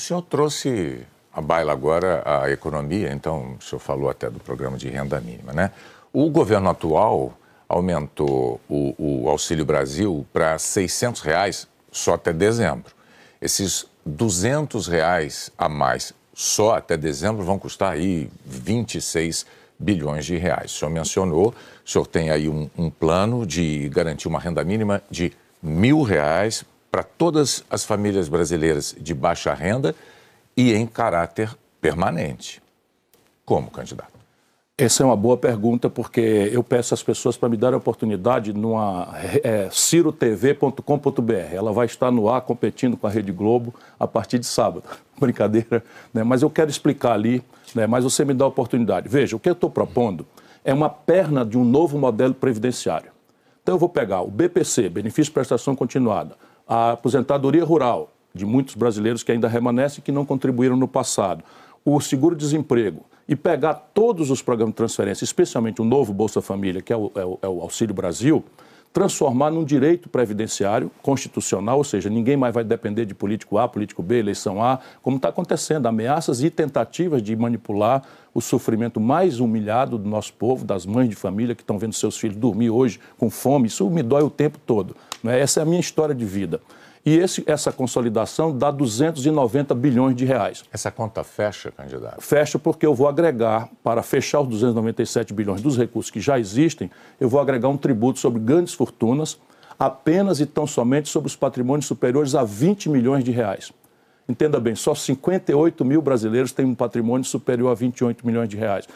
senhor trouxe a baila agora a economia, então o senhor falou até do programa de renda mínima, né? O governo atual aumentou o, o Auxílio Brasil para 600 reais só até dezembro. Esses 200 reais a mais só até dezembro vão custar aí 26 bilhões de reais. O senhor mencionou, o senhor tem aí um, um plano de garantir uma renda mínima de mil reais para todas as famílias brasileiras de baixa renda e em caráter permanente? Como, candidato? Essa é uma boa pergunta, porque eu peço às pessoas para me dar a oportunidade numa é, cirotv.com.br. Ela vai estar no ar competindo com a Rede Globo a partir de sábado. Brincadeira, né? mas eu quero explicar ali, né? mas você me dá a oportunidade. Veja, o que eu estou propondo é uma perna de um novo modelo previdenciário. Então eu vou pegar o BPC, Benefício de Prestação Continuada, a aposentadoria rural, de muitos brasileiros que ainda remanescem que não contribuíram no passado, o seguro-desemprego e pegar todos os programas de transferência, especialmente o novo Bolsa Família, que é o, é o, é o Auxílio Brasil, transformar num direito previdenciário constitucional, ou seja, ninguém mais vai depender de político A, político B, eleição A, como está acontecendo, ameaças e tentativas de manipular o sofrimento mais humilhado do nosso povo, das mães de família que estão vendo seus filhos dormir hoje com fome, isso me dói o tempo todo. Né? Essa é a minha história de vida. E esse, essa consolidação dá 290 bilhões de reais. Essa conta fecha, candidato? Fecha porque eu vou agregar, para fechar os 297 bilhões dos recursos que já existem, eu vou agregar um tributo sobre grandes fortunas, apenas e tão somente sobre os patrimônios superiores a 20 milhões de reais. Entenda bem, só 58 mil brasileiros têm um patrimônio superior a 28 milhões de reais.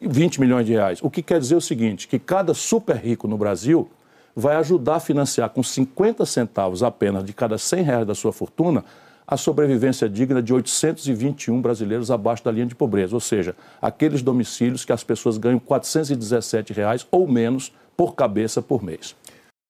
20 milhões de reais. O que quer dizer o seguinte, que cada super rico no Brasil vai ajudar a financiar com 50 centavos apenas de cada 100 reais da sua fortuna a sobrevivência digna de 821 brasileiros abaixo da linha de pobreza, ou seja, aqueles domicílios que as pessoas ganham R$ 417 reais ou menos por cabeça por mês.